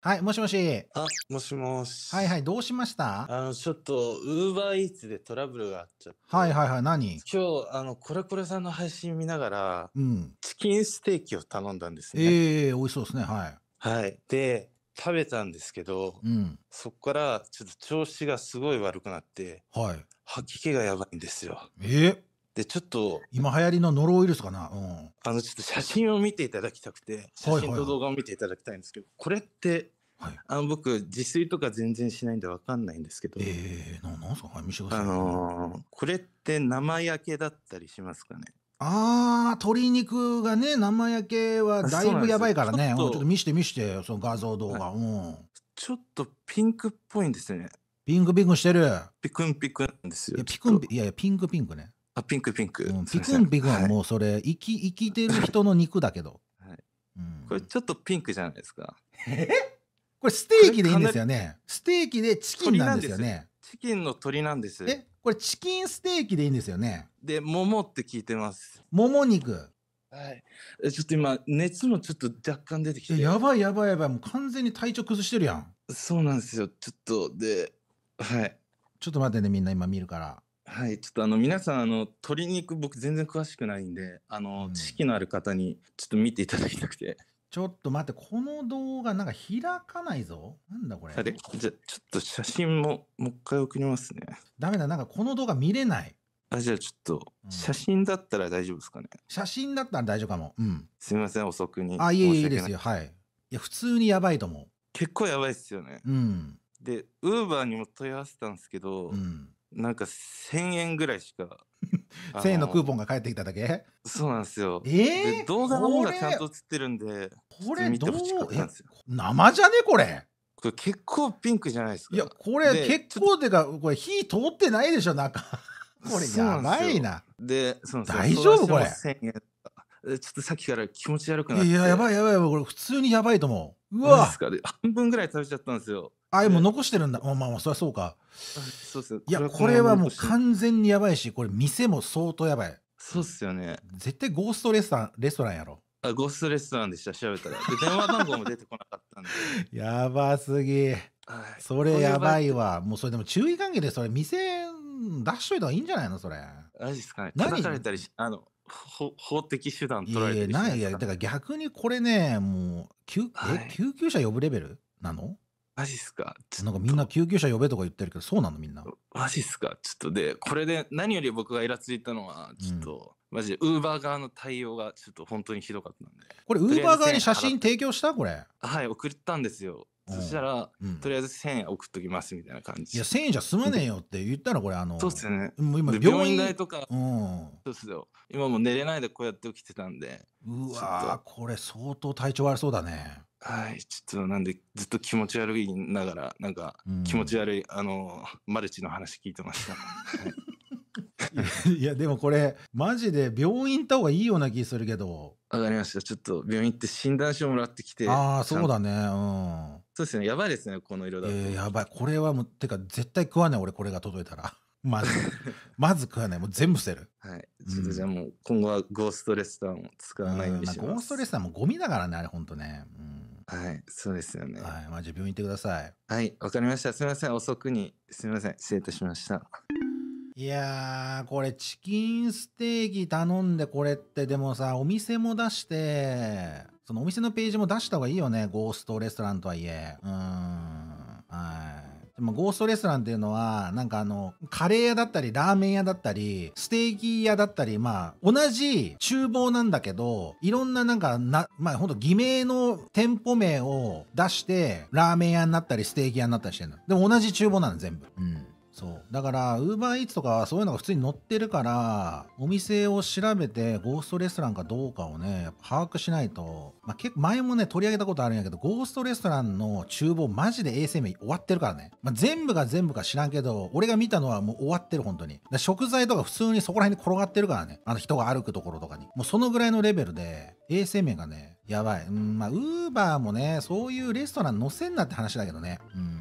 はい、もしもし。あ、もしもし。はいはい、どうしましたあの、ちょっと、ウーバーイーツでトラブルがあっちゃって。はいはいはい、何今日、あの、コレコレさんの配信見ながら、うん。チキンステーキを頼んだんですね。ええー、美味しそうですね、はい。はい。で、食べたんですけど、うん。そこから、ちょっと調子がすごい悪くなって、はい。吐き気がやばいんですよ。えー、でちょっと今流行りのノロウイルスかな、うん、あのちょっと写真を見ていただきたくて写真と動画を見ていただきたいんですけど、これって、はい、あの僕自炊とか全然しないんで分かんないんですけどええー、何なんすか、見せてください、あのー、これって生焼けだったりしますかねああ、鶏肉がね、生焼けはだいぶやばいからね。ちょっと見して見して、その画像動画、はい、うん。ちょっとピンクっぽいんですね。ピンクピンクしてる。ピクンピクンですよ。いや、ピクンいやいや、ピンクピンクね。あ、ピンクピンク。うん、ピクンピクンもうそれ、生き、生きてる人の肉だけど。はい。うん、これちょっとピンクじゃないですか。えこれステーキでいいんですよね。ステーキでチキンなんですよね。チキンの鳥なんです。え、これチキンステーキでいいんですよね。で、桃って聞いてます。桃肉。はい。ちょっと今、熱もちょっと若干出てきて。やばいやばいやばい。もう完全に体調崩してるやん。そうなんですよ。ちょっと、で、はい。ちょっと待ってね、みんな今見るから。はい、ちょっとあの皆さんあの鶏肉僕全然詳しくないんであの、うん、知識のある方にちょっと見ていただきたくてちょっと待ってこの動画なんか開かないぞなんだこれあれじゃちょっと写真ももう一回送りますねダメだなんかこの動画見れないあじゃあちょっと写真だったら大丈夫ですかね、うん、写真だったら大丈夫かもうんすみません遅くにあいえいえいいですよはいいや普通にやばいと思う結構やばいっすよねうんでウーバーにも問い合わせたんですけど、うん、なんか1000円ぐらいしか1000 円のクーポンが返ってきただけそうなんですよ。えー、動画の方がちゃんと映ってるんで、これ見てほしかったんですよ。生じゃねこれ。これ結構ピンクじゃないですか。いや、これ結構てか、これ火通ってないでしょ、中。これやばいな。で、そ大丈夫これ。ちょっとさっきから気持ち悪くなって。いや、やばいやばいやばい。これ普通にやばいと思う。うマジわすかで半分ぐらい食べちゃったんですよ。あ、でもう残してるんだ。まあまあそりゃそうか。そうっすいや、これはもう完全にやばいし、これ店も相当やばい。そうっすよね。絶対ゴーストレストランレストランやろ。あゴーストレストランでした、調べたら。電話番号も出てこなかったんで。やばすぎ。はいそれやばいわ。もうそれでも注意喚起でそれ店出しといた方がいいんじゃないのそれ。何ジっすかね。何叩れたりしあの、法的手段取られてるない、いや、だから逆にこれね、もう、救,、救急車呼ぶレベルなのマジっすかなんかみんな救急車呼べとか言ってるけど、そうなのみんな。マジっすかちょっとで、これで何より僕がイラついたのは、ちょっと、うん、マジで、ウーバー側の対応がちょっと本当にひどかったんで。これ、ウーバー側に写真提供したこれ。はい、送ったんですよ。そしたら、うん、とりあえず1000円送っときますみたいな感じ。いや、1000円じゃ済まねえよって言ったら、これ、あの、そうっすよね。もう今病院代とか、うん、そうっすよ。今も寝れないでこうやって起きてたんで。うわこれ相当体調悪そうだね。はい、ちょっとなんで、ずっと気持ち悪いながら、なんか、気持ち悪い、うん、あの、マルチの話聞いてました。いや、でもこれ、マジで病院行った方がいいような気するけど。わかりました。ちょっと病院行って診断書もらってきて。ああ、そうだね。うん。そうですね。やばいですね、この色だと。えー、やばい。これはもう、てか、絶対食わない、俺、これが届いたら。まず、まず食わない。もう全部捨てる。はい。ちょっとじゃあもう、今後はゴーストレスターも使わないようにします。ゴーストレスターもゴミだからね、あれ、ほんとね。うん、はい。そうですよね。はい。まあ、じゃあ病院行ってください。はい。わかりました。すみません。遅くに、すみません。失礼いたしました。いやー、これチキンステーキ頼んでこれってでもさ、お店も出して、そのお店のページも出した方がいいよね。ゴーストレストランとはいえ。うーん。はい。でもゴーストレストランっていうのは、なんかあの、カレー屋だったり、ラーメン屋だったり、ステーキ屋だったり、まあ、同じ厨房なんだけど、いろんななんかな、まあほんと偽名の店舗名を出して、ラーメン屋になったり、ステーキ屋になったりしてるの。でも同じ厨房なの、全部。うん。そうだからウーバーイーツとかそういうのが普通に載ってるからお店を調べてゴーストレストランかどうかをね把握しないと、まあ、結構前もね取り上げたことあるんやけどゴーストレストランの厨房マジで衛生面終わってるからね、まあ、全部が全部か知らんけど俺が見たのはもう終わってる本当に食材とか普通にそこら辺に転がってるからねあの人が歩くところとかにもうそのぐらいのレベルで衛生面がねやばいうんまあウーバーもねそういうレストラン載せんなって話だけどねうん